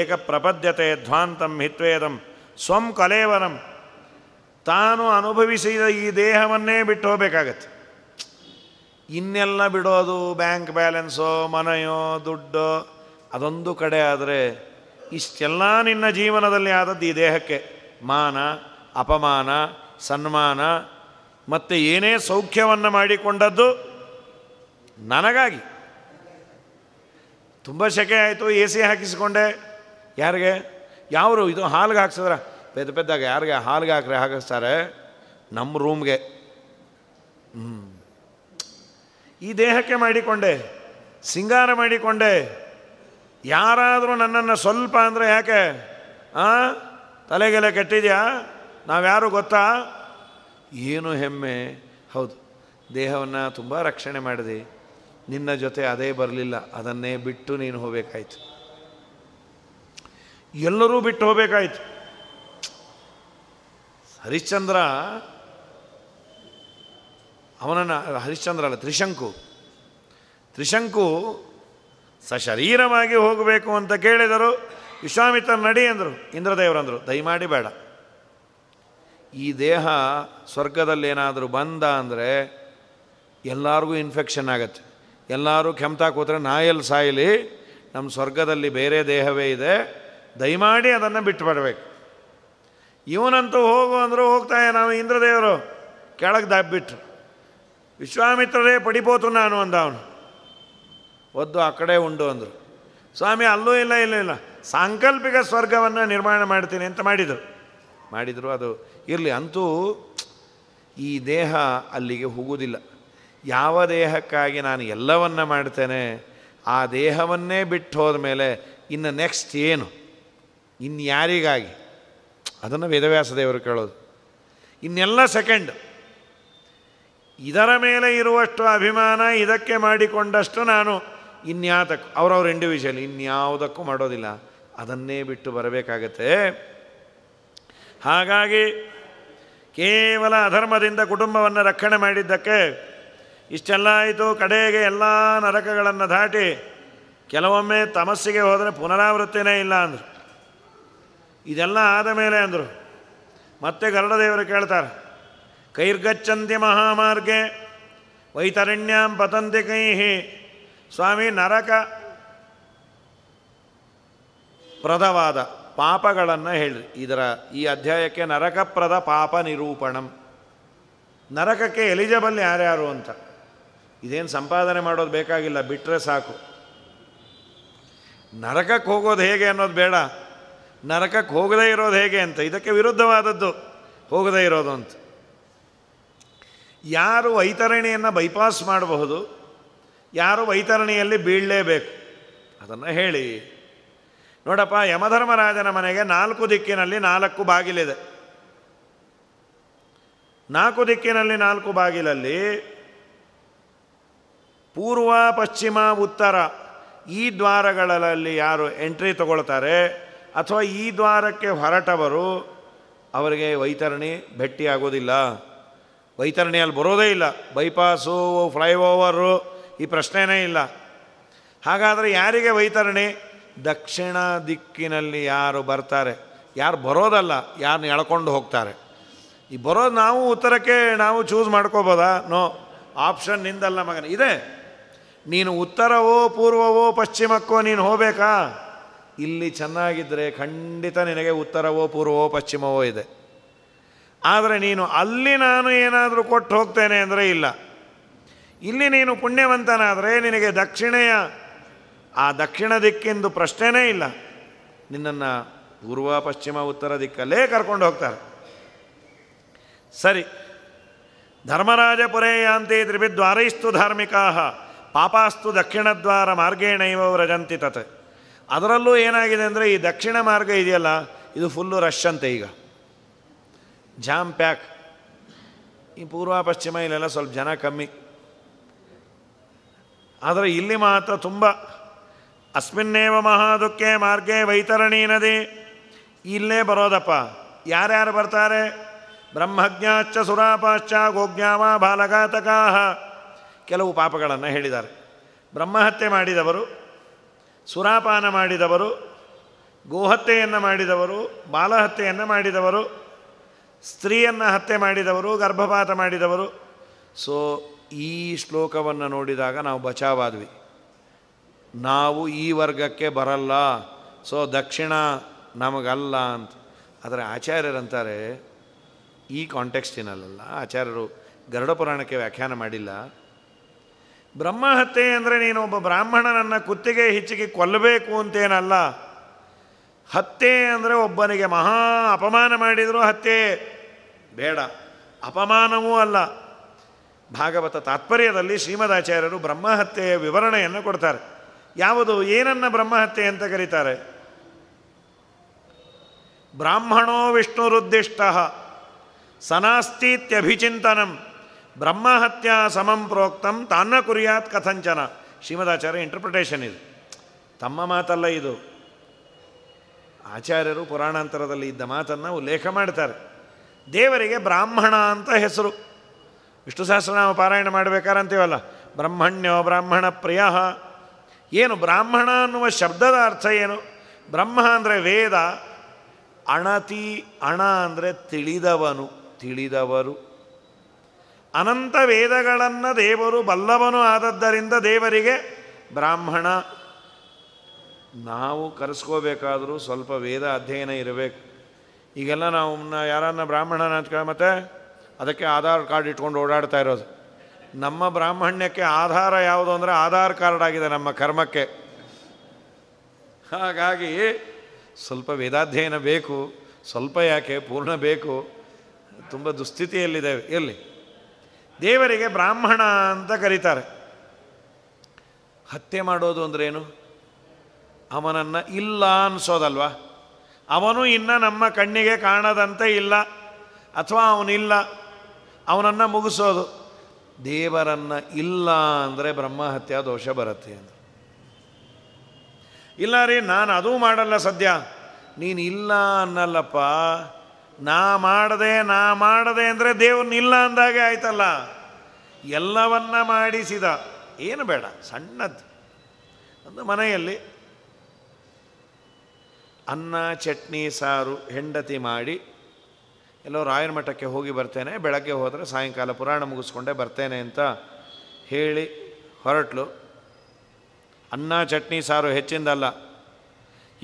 ಏಕ ಪ್ರಪದ್ಯತೆ ಧ್ವಾಂತಂ ಹಿತ್ವೇದಂ ಸ್ವಂ ಕಲೇವರಂ ತಾನು ಅನುಭವಿಸಿದ ಈ ದೇಹವನ್ನೇ ಬಿಟ್ಟು ಹೋಗಬೇಕಾಗತ್ತೆ ಇನ್ನೆಲ್ಲ ಬಿಡೋದು ಬ್ಯಾಂಕ್ ಬ್ಯಾಲೆನ್ಸೋ ಮನೆಯೋ ದುಡ್ಡೋ ಅದೊಂದು ಕಡೆ ಆದರೆ ಇಷ್ಟೆಲ್ಲ ನಿನ್ನ ಜೀವನದಲ್ಲಿ ಆದದ್ದು ಈ ದೇಹಕ್ಕೆ ಮಾನ ಅಪಮಾನ ಸನ್ಮಾನ ಮತ್ತು ಏನೇ ಸೌಖ್ಯವನ್ನು ಮಾಡಿಕೊಂಡದ್ದು ನನಗಾಗಿ ತುಂಬ ಶಕೆ ಆಯಿತು ಎ ಸಿ ಹಾಕಿಸಿಕೊಂಡೆ ಯಾರಿಗೆ ಯಾರು ಇದು ಹಾಲಿಗೆ ಹಾಕ್ಸಿದ್ರ ಪೆದ್ದ ಪೆದ್ದಾಗ ಯಾರಿಗೆ ಹಾಲಿಗೆ ಹಾಕ್ರೆ ಹಾಕಿಸ್ತಾರೆ ನಮ್ಮ ರೂಮ್ಗೆ ಹ್ಞೂ ಈ ದೇಹಕ್ಕೆ ಮಾಡಿಕೊಂಡೆ ಸಿಂಗಾರ ಮಾಡಿಕೊಂಡೆ ಯಾರಾದರೂ ನನ್ನನ್ನು ಸ್ವಲ್ಪ ಅಂದರೆ ಯಾಕೆ ಆಂ ತಲೆಗೆಲೆ ಕೆಟ್ಟಿದೆಯಾ ನಾವ್ಯಾರು ಗೊತ್ತಾ ಏನು ಹೆಮ್ಮೆ ಹೌದು ದೇಹವನ್ನು ತುಂಬ ರಕ್ಷಣೆ ಮಾಡಿದೆ ನಿನ್ನ ಜೊತೆ ಅದೇ ಬರಲಿಲ್ಲ ಅದನ್ನೇ ಬಿಟ್ಟು ನೀನು ಹೋಗಬೇಕಾಯ್ತು ಎಲ್ಲರೂ ಬಿಟ್ಟು ಹೋಗಬೇಕಾಯಿತು ಹರಿಶ್ಚಂದ್ರ ಅವನನ್ನು ಹರಿಶ್ಚಂದ್ರ ಅಲ್ಲ ತ್ರಿಶಂಕು ತ್ರಿಶಂಕು ಸಶರೀರವಾಗಿ ಹೋಗಬೇಕು ಅಂತ ಕೇಳಿದರು ವಿಶ್ವಾಮಿತ್ರ ನಡಿ ಅಂದರು ಇಂದ್ರದೇವರಂದರು ದಯಮಾಡಿ ಬೇಡ ಈ ದೇಹ ಸ್ವರ್ಗದಲ್ಲಿ ಏನಾದರೂ ಬಂದ ಅಂದರೆ ಎಲ್ಲರಿಗೂ ಇನ್ಫೆಕ್ಷನ್ ಆಗತ್ತೆ ಎಲ್ಲರೂ ಕೆಮ್ತಾ ಕೂತ್ರೆ ನಾಯಲ್ಲಿ ಸಾಯಲಿ ನಮ್ಮ ಸ್ವರ್ಗದಲ್ಲಿ ಬೇರೆ ದೇಹವೇ ಇದೆ ದಯಮಾಡಿ ಅದನ್ನು ಬಿಟ್ಟು ಬರಬೇಕು ಇವನಂತೂ ಹೋಗು ಅಂದರೂ ಹೋಗ್ತಾಯ ನಾವು ಇಂದ್ರದೇವರು ಕೆಳಗೆ ದಾಬ್ಬಿಟ್ರು ವಿಶ್ವಾಮಿತ್ರರೇ ಪಡಿಬೋದು ನಾನು ಅಂದ ಅವನು ಒದ್ದು ಆ ಕಡೆ ಉಂಡು ಅಂದರು ಸ್ವಾಮಿ ಅಲ್ಲೂ ಇಲ್ಲ ಇಲ್ಲ ಇಲ್ಲ ಸಾಂಕಲ್ಪಿಕ ಸ್ವರ್ಗವನ್ನು ನಿರ್ಮಾಣ ಮಾಡ್ತೀನಿ ಅಂತ ಮಾಡಿದರು ಮಾಡಿದರು ಅದು ಇರಲಿ ಅಂತೂ ಈ ದೇಹ ಅಲ್ಲಿಗೆ ಹೋಗುವುದಿಲ್ಲ ಯಾವ ದೇಹಕ್ಕಾಗಿ ನಾನು ಎಲ್ಲವನ್ನ ಮಾಡ್ತೇನೆ ಆ ದೇಹವನ್ನೇ ಬಿಟ್ಟು ಹೋದ ಮೇಲೆ ಇನ್ನು ನೆಕ್ಸ್ಟ್ ಏನು ಇನ್ಯಾರಿಗಾಗಿ ಅದನ್ನು ವೇದವ್ಯಾಸ ದೇವರು ಕೇಳೋದು ಇನ್ನೆಲ್ಲ ಸೆಕೆಂಡ್ ಇದರ ಮೇಲೆ ಇರುವಷ್ಟು ಅಭಿಮಾನ ಇದಕ್ಕೆ ಮಾಡಿಕೊಂಡಷ್ಟು ನಾನು ಇನ್ಯಾತಕ್ಕೂ ಅವ್ರವ್ರ ಇಂಡಿವಿಜುವಲ್ ಇನ್ಯಾವುದಕ್ಕೂ ಮಾಡೋದಿಲ್ಲ ಅದನ್ನೇ ಬಿಟ್ಟು ಬರಬೇಕಾಗತ್ತೆ ಹಾಗಾಗಿ ಕೇವಲ ಅಧರ್ಮದಿಂದ ಕುಟುಂಬವನ್ನು ರಕ್ಷಣೆ ಮಾಡಿದ್ದಕ್ಕೆ ಇಷ್ಟೆಲ್ಲ ಆಯಿತು ಕಡೆಗೆ ಎಲ್ಲ ನರಕಗಳನ್ನು ದಾಟಿ ಕೆಲವೊಮ್ಮೆ ತಮಸ್ಸಿಗೆ ಹೋದರೆ ಪುನರಾವೃತ್ತಿನೇ ಇಲ್ಲ ಅಂದರು ಇದೆಲ್ಲ ಆದ ಮೇಲೆ ಅಂದರು ಮತ್ತೆ ಗರುಡದೇವರು ಕೇಳ್ತಾರೆ ಕೈರ್ಗಚ್ಚಂತಿ ಮಹಾಮಾರ್ಗೆ ವೈತರಣ್ಯಂ ಪತಂತಿ ಕೈಹಿ ಸ್ವಾಮಿ ನರಕ ಪ್ರದವಾದ ಪಾಪಗಳನ್ನು ಹೇಳಿ ಇದರ ಈ ಅಧ್ಯಾಯಕ್ಕೆ ನರಕಪ್ರದ ಪಾಪ ನಿರೂಪಣಂ ನರಕಕ್ಕೆ ಎಲಿಜಿಬಲ್ ಯಾರ್ಯಾರು ಅಂತ ಇದೇನು ಸಂಪಾದನೆ ಮಾಡೋದು ಬೇಕಾಗಿಲ್ಲ ಬಿಟ್ಟರೆ ಸಾಕು ನರಕಕ್ಕೆ ಹೋಗೋದು ಹೇಗೆ ಅನ್ನೋದು ಬೇಡ ನರಕಕ್ಕೆ ಹೋಗದೇ ಇರೋದು ಹೇಗೆ ಅಂತ ಇದಕ್ಕೆ ವಿರುದ್ಧವಾದದ್ದು ಹೋಗದೇ ಇರೋದು ಅಂತ ಯಾರು ವೈತರಣಿಯನ್ನು ಬೈಪಾಸ್ ಮಾಡಬಹುದು ಯಾರು ವೈತರಣಿಯಲ್ಲಿ ಬೀಳಲೇಬೇಕು ಅದನ್ನು ಹೇಳಿ ನೋಡಪ್ಪ ಯಮಧರ್ಮರಾಜನ ಮನೆಗೆ ನಾಲ್ಕು ದಿಕ್ಕಿನಲ್ಲಿ ನಾಲ್ಕು ಬಾಗಿಲಿದೆ ನಾಲ್ಕು ದಿಕ್ಕಿನಲ್ಲಿ ನಾಲ್ಕು ಬಾಗಿಲಲ್ಲಿ ಪೂರ್ವ ಪಶ್ಚಿಮ ಉತ್ತರ ಈ ದ್ವಾರಗಳಲ್ಲಿ ಯಾರು ಎಂಟ್ರಿ ತಗೊಳ್ತಾರೆ ಅಥವಾ ಈ ದ್ವಾರಕ್ಕೆ ಹೊರಟವರು ಅವರಿಗೆ ವೈತರಣಿ ಭೇಟಿಯಾಗೋದಿಲ್ಲ ವೈತರಣಿಯಲ್ಲಿ ಬರೋದೇ ಇಲ್ಲ ಬೈಪಾಸು ಫ್ಲೈಓವರು ಈ ಪ್ರಶ್ನೆನೇ ಇಲ್ಲ ಹಾಗಾದರೆ ಯಾರಿಗೆ ವೈತರಣಿ ದಕ್ಷಿಣ ದಿಕ್ಕಿನಲ್ಲಿ ಯಾರು ಬರ್ತಾರೆ ಯಾರು ಬರೋದಲ್ಲ ಯಾರನ್ನ ಎಳ್ಕೊಂಡು ಹೋಗ್ತಾರೆ ಈ ಬರೋದು ನಾವು ಉತ್ತರಕ್ಕೆ ನಾವು ಚೂಸ್ ಮಾಡ್ಕೋಬೋದಾ ನೋ ಆಪ್ಷನ್ ನಿಂದಲ್ಲ ಮಗನ ಇದೆ ನೀನು ಉತ್ತರವೋ ಪೂರ್ವವೋ ಪಶ್ಚಿಮಕ್ಕೋ ನೀನು ಹೋಗಬೇಕಾ ಇಲ್ಲಿ ಚೆನ್ನಾಗಿದ್ದರೆ ಖಂಡಿತ ನಿನಗೆ ಉತ್ತರವೋ ಪೂರ್ವವೋ ಪಶ್ಚಿಮವೋ ಇದೆ ಆದರೆ ನೀನು ಅಲ್ಲಿ ನಾನು ಏನಾದರೂ ಕೊಟ್ಟು ಹೋಗ್ತೇನೆ ಅಂದರೆ ಇಲ್ಲ ಇಲ್ಲಿ ನೀನು ಪುಣ್ಯವಂತನಾದರೆ ನಿನಗೆ ದಕ್ಷಿಣೆಯ ಆ ದಕ್ಷಿಣ ದಿಕ್ಕಿಂದು ಪ್ರಶ್ನೆನೇ ಇಲ್ಲ ನಿನ್ನನ್ನು ಪೂರ್ವ ಪಶ್ಚಿಮ ಉತ್ತರ ದಿಕ್ಕಲ್ಲೇ ಕರ್ಕೊಂಡು ಹೋಗ್ತಾರೆ ಸರಿ ಧರ್ಮರಾಜಪುರೇ ಯಾಂತಿ ತ್ರಿಭಿದ್ವಾರೈಸ್ತು ಧಾರ್ಮಿಕಾ ಪಾಪಾಸ್ತು ದಕ್ಷಿಣದ್ವಾರ ಮಾರ್ಗೇಣೈವ ವ್ರಜಂತಿ ತತ್ ಅದರಲ್ಲೂ ಏನಾಗಿದೆ ಅಂದರೆ ಈ ದಕ್ಷಿಣ ಮಾರ್ಗ ಇದೆಯಲ್ಲ ಇದು ಫುಲ್ಲು ರಶ್ ಅಂತೆ ಈಗ ಜಾಮ್ ಪ್ಯಾಕ್ ಈ ಪೂರ್ವ ಪಶ್ಚಿಮ ಇಲ್ಲೆಲ್ಲ ಸ್ವಲ್ಪ ಜನ ಕಮ್ಮಿ ಆದರೆ ಇಲ್ಲಿ ಮಾತ್ರ ತುಂಬ ಅಸ್ಮಿನ್ನೇವ ಮಹಾದುಕ್ಕೆ ಮಾರ್ಗೆ ವೈತರಣಿ ನದಿ ಇಲ್ಲೇ ಬರೋದಪ್ಪ ಯಾರ್ಯಾರು ಬರ್ತಾರೆ ಬ್ರಹ್ಮಜ್ಞಾಚ ಸುರಾಪಾಶ್ಚ ಗೋಜ್ಞಾವ ಬಾಲಘಾತಕಾಹ ಕೆಲವು ಪಾಪಗಳನ್ನು ಹೇಳಿದ್ದಾರೆ ಬ್ರಹ್ಮಹತ್ಯೆ ಮಾಡಿದವರು ಸುರಾಪಾನ ಮಾಡಿದವರು ಗೋಹತ್ಯೆಯನ್ನು ಮಾಡಿದವರು ಬಾಲಹತ್ಯೆಯನ್ನು ಮಾಡಿದವರು ಸ್ತ್ರೀಯನ್ನು ಹತ್ಯೆ ಮಾಡಿದವರು ಗರ್ಭಪಾತ ಮಾಡಿದವರು ಸೊ ಈ ಶ್ಲೋಕವನ್ನು ನೋಡಿದಾಗ ನಾವು ಬಚಾವಾದ್ವಿ ನಾವು ಈ ವರ್ಗಕ್ಕೆ ಬರಲ್ಲ ಸೊ ದಕ್ಷಿಣ ನಮಗಲ್ಲ ಅಂತ ಆದರೆ ಆಚಾರ್ಯರಂತಾರೆ ಈ ಕಾಂಟೆಕ್ಸ್ಟಿನಲ್ಲ ಆಚಾರ್ಯರು ಗರುಡ ಪುರಾಣಕ್ಕೆ ವ್ಯಾಖ್ಯಾನ ಮಾಡಿಲ್ಲ ಬ್ರಹ್ಮಹತ್ಯೆ ಅಂದರೆ ನೀನು ಒಬ್ಬ ಬ್ರಾಹ್ಮಣನನ್ನು ಕುತ್ತಿಗೆ ಹಿಚ್ಚಿಗೆ ಕೊಲ್ಲಬೇಕು ಅಂತೇನಲ್ಲ ಹತ್ಯೆ ಅಂದರೆ ಒಬ್ಬನಿಗೆ ಮಹಾ ಅಪಮಾನ ಮಾಡಿದರೂ ಹತ್ಯೆ ಬೇಡ ಅಪಮಾನವೂ ಅಲ್ಲ ಭಾಗವತ ತಾತ್ಪರ್ಯದಲ್ಲಿ ಶ್ರೀಮದಾಚಾರ್ಯರು ಬ್ರಹ್ಮಹತ್ಯೆಯ ವಿವರಣೆಯನ್ನು ಕೊಡ್ತಾರೆ ಯಾವುದು ಏನನ್ನು ಬ್ರಹ್ಮಹತ್ಯೆ ಅಂತ ಕರೀತಾರೆ ಬ್ರಾಹ್ಮಣೋ ವಿಷ್ಣುರುದ್ದಿಷ್ಟ ಸನಾಸ್ತೀತ್ಯಭಿಚಿಂತನಂ ಬ್ರಹ್ಮಹತ್ಯ ಸಮಂ ಪ್ರೋಕ್ತಂ ತಾನ್ನ ಕುರಿಯಾತ್ ಕಥಂಚನ ಶ್ರೀಮದಾಚಾರ್ಯ ಇಂಟರ್ಪ್ರಿಟೇಷನ್ ಇದು ತಮ್ಮ ಮಾತಲ್ಲ ಇದು ಆಚಾರ್ಯರು ಪುರಾಣಾಂತರದಲ್ಲಿ ಇದ್ದ ಮಾತನ್ನು ಉಲ್ಲೇಖ ಮಾಡ್ತಾರೆ ದೇವರಿಗೆ ಬ್ರಾಹ್ಮಣ ಅಂತ ಹೆಸರು ವಿಷ್ಣು ನಾವು ಪಾರಾಯಣ ಮಾಡಬೇಕಾರೆ ಅಂತೀವಲ್ಲ ಬ್ರಹ್ಮಣ್ಯೋ ಬ್ರಾಹ್ಮಣ ಪ್ರಿಯ ಏನು ಬ್ರಾಹ್ಮಣ ಅನ್ನುವ ಶಬ್ದದ ಅರ್ಥ ಏನು ಬ್ರಹ್ಮ ಅಂದರೆ ವೇದ ಅಣತಿ ಅಣ ಅಂದರೆ ತಿಳಿದವನು ತಿಳಿದವರು ಅನಂತ ವೇದಗಳನ್ನು ದೇವರು ಬಲ್ಲವನು ಆದದ್ದರಿಂದ ದೇವರಿಗೆ ಬ್ರಾಹ್ಮಣ ನಾವು ಕರೆಸ್ಕೋಬೇಕಾದರೂ ಸ್ವಲ್ಪ ವೇದ ಅಧ್ಯಯನ ಇರಬೇಕು ಈಗೆಲ್ಲ ನಾವು ಯಾರನ್ನ ಬ್ರಾಹ್ಮಣ ಕೇಳ ಮತ್ತೆ ಅದಕ್ಕೆ ಆಧಾರ್ ಕಾರ್ಡ್ ಇಟ್ಕೊಂಡು ಓಡಾಡ್ತಾ ಇರೋದು ನಮ್ಮ ಬ್ರಾಹ್ಮಣ್ಯಕ್ಕೆ ಆಧಾರ ಯಾವುದು ಅಂದರೆ ಆಧಾರ್ ಕಾರ್ಡ್ ಆಗಿದೆ ನಮ್ಮ ಕರ್ಮಕ್ಕೆ ಹಾಗಾಗಿ ಸ್ವಲ್ಪ ವೇದಾಧ್ಯಯನ ಬೇಕು ಸ್ವಲ್ಪ ಯಾಕೆ ಪೂರ್ಣ ಬೇಕು ತುಂಬ ದುಸ್ಥಿತಿಯಲ್ಲಿದ್ದೇವೆ ಎಲ್ಲಿ ದೇವರಿಗೆ ಬ್ರಾಹ್ಮಣ ಅಂತ ಕರೀತಾರೆ ಹತ್ಯೆ ಮಾಡೋದು ಅಂದ್ರೇನು ಅವನನ್ನು ಇಲ್ಲ ಅನ್ಸೋದಲ್ವಾ ಅವನು ಇನ್ನು ನಮ್ಮ ಕಣ್ಣಿಗೆ ಕಾಣದಂತೆ ಇಲ್ಲ ಅಥವಾ ಅವನಿಲ್ಲ ಅವನನ್ನು ಮುಗಿಸೋದು ದೇವರನ್ನು ಇಲ್ಲ ಅಂದರೆ ಬ್ರಹ್ಮಹತ್ಯ ದೋಷ ಬರುತ್ತೆ ಅಂತ ಇಲ್ಲ ರೀ ನಾನು ಅದೂ ಮಾಡಲ್ಲ ಸದ್ಯ ನೀನು ಇಲ್ಲ ಅನ್ನಲ್ಲಪ್ಪ ನಾ ಮಾಡದೆ ನಾ ಮಾಡದೆ ಅಂದರೆ ದೇವ್ರನ್ನಿಲ್ಲ ಅಂದಾಗೆ ಆಯ್ತಲ್ಲ ಎಲ್ಲವನ್ನ ಮಾಡಿಸಿದ ಏನು ಬೇಡ ಸಣ್ಣದ್ದು ಒಂದು ಮನೆಯಲ್ಲಿ ಅನ್ನ ಚಟ್ನಿ ಸಾರು ಹೆಂಡತಿ ಮಾಡಿ ಎಲ್ಲೋ ರಾಯನ ಮಠಕ್ಕೆ ಹೋಗಿ ಬರ್ತೇನೆ ಬೆಳಗ್ಗೆ ಹೋದರೆ ಸಾಯಂಕಾಲ ಪುರಾಣ ಮುಗಿಸ್ಕೊಂಡೆ ಬರ್ತೇನೆ ಅಂತ ಹೇಳಿ ಹೊರಟ್ಲು ಅನ್ನ ಚಟ್ನಿ ಸಾರು ಹೆಚ್ಚಿಂದಲ್ಲ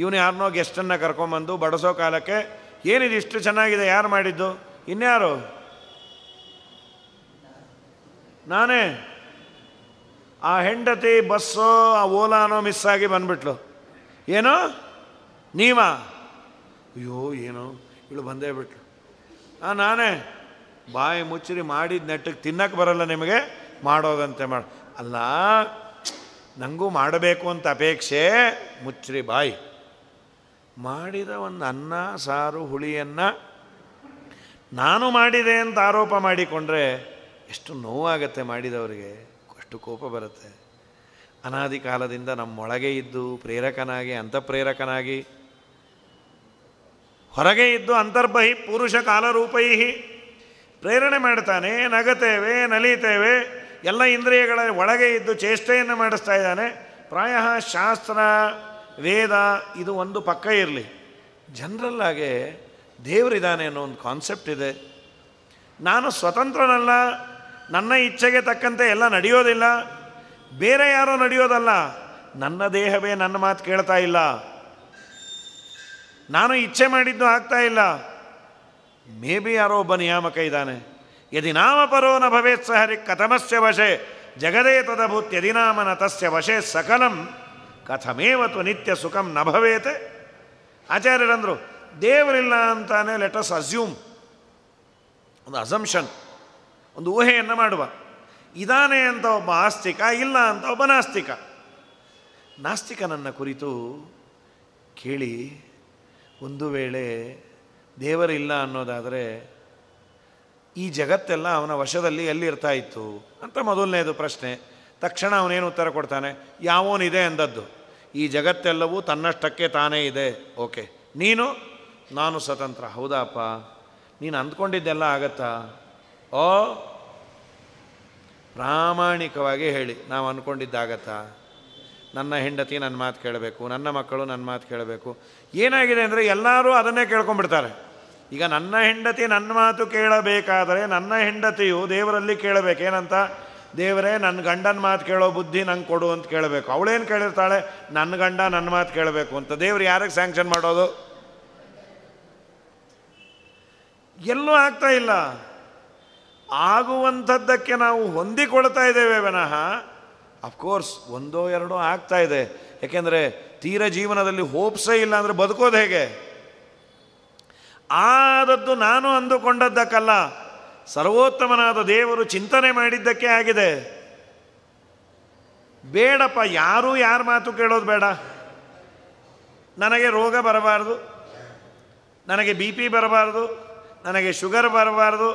ಇವನು ಯಾರನ್ನೋ ಗೆಸ್ಟನ್ನು ಕರ್ಕೊಂಬಂದು ಬಡಿಸೋ ಕಾಲಕ್ಕೆ ಏನಿದು ಇಷ್ಟು ಚೆನ್ನಾಗಿದೆ ಯಾರು ಮಾಡಿದ್ದು ಇನ್ಯಾರು ನಾನೇ ಆ ಹೆಂಡತಿ ಬಸ್ಸು ಆ ಓಲಾನೋ ಮಿಸ್ ಆಗಿ ಬಂದ್ಬಿಟ್ಲು ಏನು ನೀವ ಅಯ್ಯೋ ಏನೋ ಇಳು ಬಂದೇ ಬಿಟ್ಲು ಹಾಂ ನಾನೇ ಬಾಯಿ ಮುಚ್ಚಿರಿ ಮಾಡಿದ ನೆಟ್ಟಕ್ಕೆ ತಿನ್ನಕ್ಕೆ ಬರಲ್ಲ ನಿಮಗೆ ಮಾಡೋದಂತೆ ಮಾಡಿ ಅಲ್ಲ ನನಗೂ ಮಾಡಬೇಕು ಅಂತ ಅಪೇಕ್ಷೆ ಮುಚ್ಚರಿ ಬಾಯಿ ಮಾಡಿದ ಒಂದು ಅನ್ನ ಸಾರು ಹುಳಿಯನ್ನು ನಾನು ಮಾಡಿದೆ ಅಂತ ಆರೋಪ ಮಾಡಿಕೊಂಡ್ರೆ ಎಷ್ಟು ನೋವಾಗತ್ತೆ ಮಾಡಿದವರಿಗೆ ಅಷ್ಟು ಕೋಪ ಬರುತ್ತೆ ಅನಾದಿ ಕಾಲದಿಂದ ನಮ್ಮೊಳಗೆ ಇದ್ದು ಪ್ರೇರಕನಾಗಿ ಅಂತಃಪ್ರೇರಕನಾಗಿ ಹೊರಗೆ ಇದ್ದು ಅಂತರ್ಬಹಿ ಪುರುಷ ಕಾಲರೂಪೈಹಿ ಪ್ರೇರಣೆ ಮಾಡ್ತಾನೆ ನಗತೇವೆ ನಲಿತೇವೆ ಎಲ್ಲ ಇಂದ್ರಿಯಗಳ ಒಳಗೆ ಇದ್ದು ಚೇಷ್ಟೆಯನ್ನು ಮಾಡಿಸ್ತಾ ಇದ್ದಾನೆ ಪ್ರಾಯ ಶಾಸ್ತ್ರ ವೇದ ಇದು ಒಂದು ಪಕ್ಕ ಇರಲಿ ಜನರಲ್ಲಾಗೆ ದೇವರಿದ್ದಾನೆ ಅನ್ನೋ ಒಂದು ಕಾನ್ಸೆಪ್ಟ್ ಇದೆ ನಾನು ಸ್ವತಂತ್ರನಲ್ಲ ನನ್ನ ಇಚ್ಛೆಗೆ ತಕ್ಕಂತೆ ಎಲ್ಲ ನಡೆಯೋದಿಲ್ಲ ಬೇರೆ ಯಾರೋ ನಡೆಯೋದಲ್ಲ ನನ್ನ ದೇಹವೇ ನನ್ನ ಮಾತು ಕೇಳ್ತಾ ಇಲ್ಲ ನಾನು ಇಚ್ಛೆ ಮಾಡಿದ್ದು ಆಗ್ತಾ ಇಲ್ಲ ಮೇ ಬಿ ಯಾರೋ ಒಬ್ಬ ನಿಯಾಮಕ ಇದ್ದಾನೆ ಯದಿ ನಾಮ ಪರೋ ನ ಭವೇತ್ ಸಹರಿ ಕಥಮಸ್ಯ ವಶೆ ಜಗದೇ ತದಭೂತ್ ಯದಿನಾಮನ ತಸ್ಯ ವಶೆ ಸಕಲಂ ಕಥಮೇವತ್ತು ನಿತ್ಯ ಸುಖಂ ನ ಭವೇತೆ ಆಚಾರ್ಯರಂದರು ದೇವರಿಲ್ಲ ಅಂತಾನೆ ಲೆಟಸ್ ಅಸ್ಯೂಮ್ ಒಂದು ಅಸಂಪ್ಷನ್ ಒಂದು ಊಹೆಯನ್ನು ಮಾಡುವ ಇದಾನೆ ಅಂತ ಒಬ್ಬ ಆಸ್ತಿಕ ಇಲ್ಲ ಅಂತ ಒಬ್ಬ ನಾಸ್ತಿಕ ನಾಸ್ತಿಕನನ್ನು ಕುರಿತು ಕೇಳಿ ಒಂದು ವೇಳೆ ದೇವರಿಲ್ಲ ಅನ್ನೋದಾದರೆ ಈ ಜಗತ್ತೆಲ್ಲ ಅವನ ವಶದಲ್ಲಿ ಎಲ್ಲಿರ್ತಾ ಇತ್ತು ಅಂತ ಮೊದಲನೇದು ಪ್ರಶ್ನೆ ತಕ್ಷಣ ಅವನೇನು ಉತ್ತರ ಕೊಡ್ತಾನೆ ಯಾವೋನಿದೆ ಅಂದದ್ದು ಈ ಜಗತ್ತೆಲ್ಲವೂ ತನ್ನಷ್ಟಕ್ಕೆ ತಾನೇ ಇದೆ ಓಕೆ ನೀನು ನಾನು ಸ್ವತಂತ್ರ ಹೌದಾಪ್ಪ ನೀನು ಅಂದ್ಕೊಂಡಿದ್ದೆಲ್ಲ ಆಗತ್ತಾ ಓ ಪ್ರಾಮಾಣಿಕವಾಗಿ ಹೇಳಿ ನಾವು ಅಂದ್ಕೊಂಡಿದ್ದಾಗತ್ತಾ ನನ್ನ ಹೆಂಡತಿ ನನ್ನ ಮಾತು ಕೇಳಬೇಕು ನನ್ನ ಮಕ್ಕಳು ನನ್ನ ಮಾತು ಕೇಳಬೇಕು ಏನಾಗಿದೆ ಅಂದರೆ ಎಲ್ಲರೂ ಅದನ್ನೇ ಕೇಳ್ಕೊಂಡ್ಬಿಡ್ತಾರೆ ಈಗ ನನ್ನ ಹೆಂಡತಿ ನನ್ನ ಮಾತು ಕೇಳಬೇಕಾದರೆ ನನ್ನ ಹೆಂಡತಿಯು ದೇವರಲ್ಲಿ ಕೇಳಬೇಕೇನಂತ ದೇವರೇ ನನ್ನ ಗಂಡನ ಮಾತು ಕೇಳೋ ಬುದ್ಧಿ ನಂಗೆ ಕೊಡು ಅಂತ ಕೇಳಬೇಕು ಅವಳೇನು ಕೇಳಿರ್ತಾಳೆ ನನ್ನ ಗಂಡ ನನ್ನ ಮಾತು ಕೇಳಬೇಕು ಅಂತ ದೇವ್ರು ಯಾರಿಗೆ ಸ್ಯಾಂಕ್ಷನ್ ಮಾಡೋದು ಎಲ್ಲೂ ಆಗ್ತಾ ಇಲ್ಲ ಆಗುವಂಥದ್ದಕ್ಕೆ ನಾವು ಹೊಂದಿಕೊಳ್ತಾ ಇದ್ದೇವೆ ವಿನಃ ಅಫ್ಕೋರ್ಸ್ ಒಂದೋ ಎರಡೋ ಆಗ್ತಾ ಇದೆ ಯಾಕೆಂದರೆ ತೀರ ಜೀವನದಲ್ಲಿ ಹೋಪ್ಸೇ ಇಲ್ಲ ಅಂದರೆ ಬದುಕೋದು ಹೇಗೆ ಆದದ್ದು ನಾನು ಅಂದುಕೊಂಡದ್ದಕ್ಕಲ್ಲ ಸರ್ವೋತ್ತಮನಾದ ದೇವರು ಚಿಂತನೆ ಮಾಡಿದ್ದಕ್ಕೆ ಆಗಿದೆ ಬೇಡಪ್ಪ ಯಾರೂ ಯಾರ ಮಾತು ಕೇಳೋದು ಬೇಡ ನನಗೆ ರೋಗ ಬರಬಾರ್ದು ನನಗೆ ಬಿ ಪಿ ಬರಬಾರ್ದು ನನಗೆ ಶುಗರ್ ಬರಬಾರ್ದು